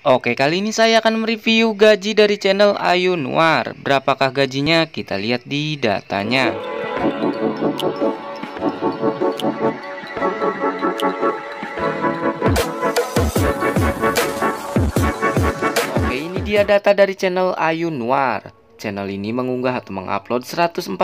Oke, kali ini saya akan mereview gaji dari channel Ayu Noir. Berapakah gajinya? Kita lihat di datanya. Oke, ini dia data dari channel Ayu Noir channel ini mengunggah atau mengupload 149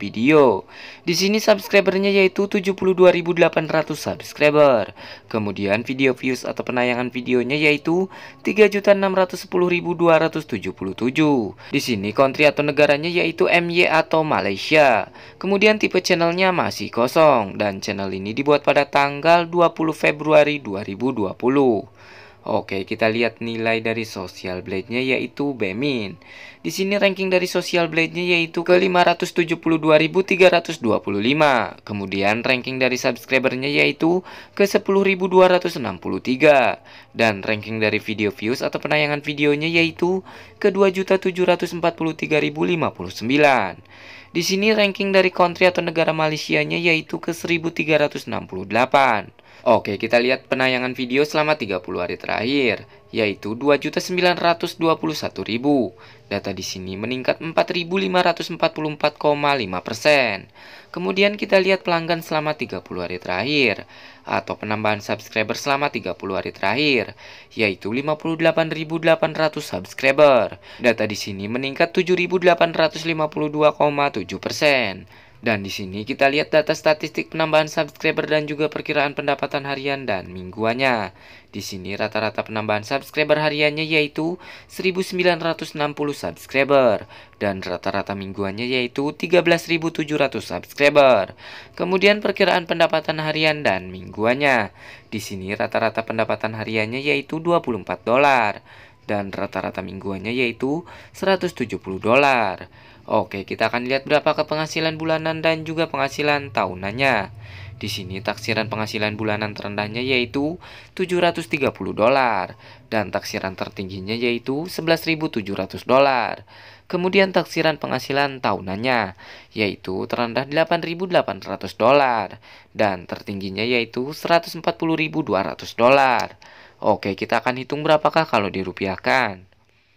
video. Di sini subscribernya yaitu 72.800 subscriber. Kemudian video views atau penayangan videonya yaitu 3.610.277. Di sini country atau negaranya yaitu MY atau Malaysia. Kemudian tipe channelnya masih kosong dan channel ini dibuat pada tanggal 20 Februari 2020. Oke, kita lihat nilai dari Social Blade-nya yaitu bemin. Di sini ranking dari Social Blade-nya yaitu ke 572.325. Kemudian ranking dari subscriber subscribers-nya yaitu ke 10.263 dan ranking dari video views atau penayangan videonya yaitu ke 2.743.059. Di sini ranking dari country atau negara Malaysia-nya yaitu ke 1368. Oke, kita lihat penayangan video selama 30 hari terakhir, yaitu 2.921.000. Data di sini meningkat 4.544,5%. Kemudian kita lihat pelanggan selama 30 hari terakhir, atau penambahan subscriber selama 30 hari terakhir, yaitu 58.800 subscriber. Data di sini meningkat 7.852,7%. Dan di sini kita lihat data statistik penambahan subscriber dan juga perkiraan pendapatan harian dan mingguannya. Di sini rata-rata penambahan subscriber hariannya yaitu 1960 subscriber dan rata-rata mingguannya yaitu 13700 subscriber. Kemudian perkiraan pendapatan harian dan mingguannya. Di sini rata-rata pendapatan hariannya yaitu 24 dolar dan rata-rata mingguannya yaitu 170 dolar. Oke, kita akan lihat berapa penghasilan bulanan dan juga penghasilan tahunannya. Di sini taksiran penghasilan bulanan terendahnya yaitu 730 dolar dan taksiran tertingginya yaitu 11.700 dolar. Kemudian taksiran penghasilan tahunannya yaitu terendah 8.800 dolar dan tertingginya yaitu 140.200 dolar. Oke, kita akan hitung berapakah kalau dirupiahkan.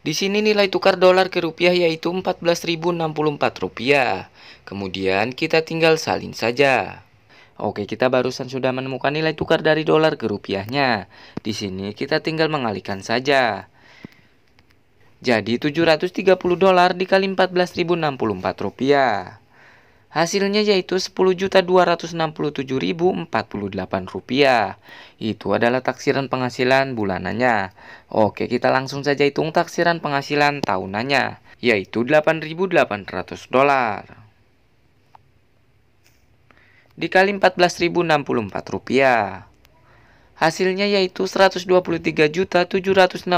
Di sini nilai tukar dolar ke rupiah yaitu 14.064 rupiah. Kemudian kita tinggal salin saja. Oke, kita barusan sudah menemukan nilai tukar dari dolar ke rupiahnya. Di sini kita tinggal mengalihkan saja. Jadi 730 dolar dikali 14.064 rupiah. Hasilnya yaitu Rp10.267.048. Itu adalah taksiran penghasilan bulanannya. Oke, kita langsung saja hitung taksiran penghasilan tahunannya, yaitu 8.800 dolar. Dikali 14.064 rupiah. Hasilnya yaitu Rp123.767.160.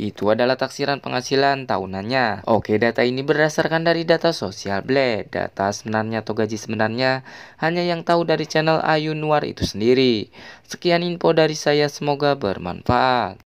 Itu adalah taksiran penghasilan tahunannya. Oke, data ini berdasarkan dari data sosial Blade. Data sebenarnya atau gaji sebenarnya hanya yang tahu dari channel Ayu Nuar itu sendiri. Sekian info dari saya, semoga bermanfaat.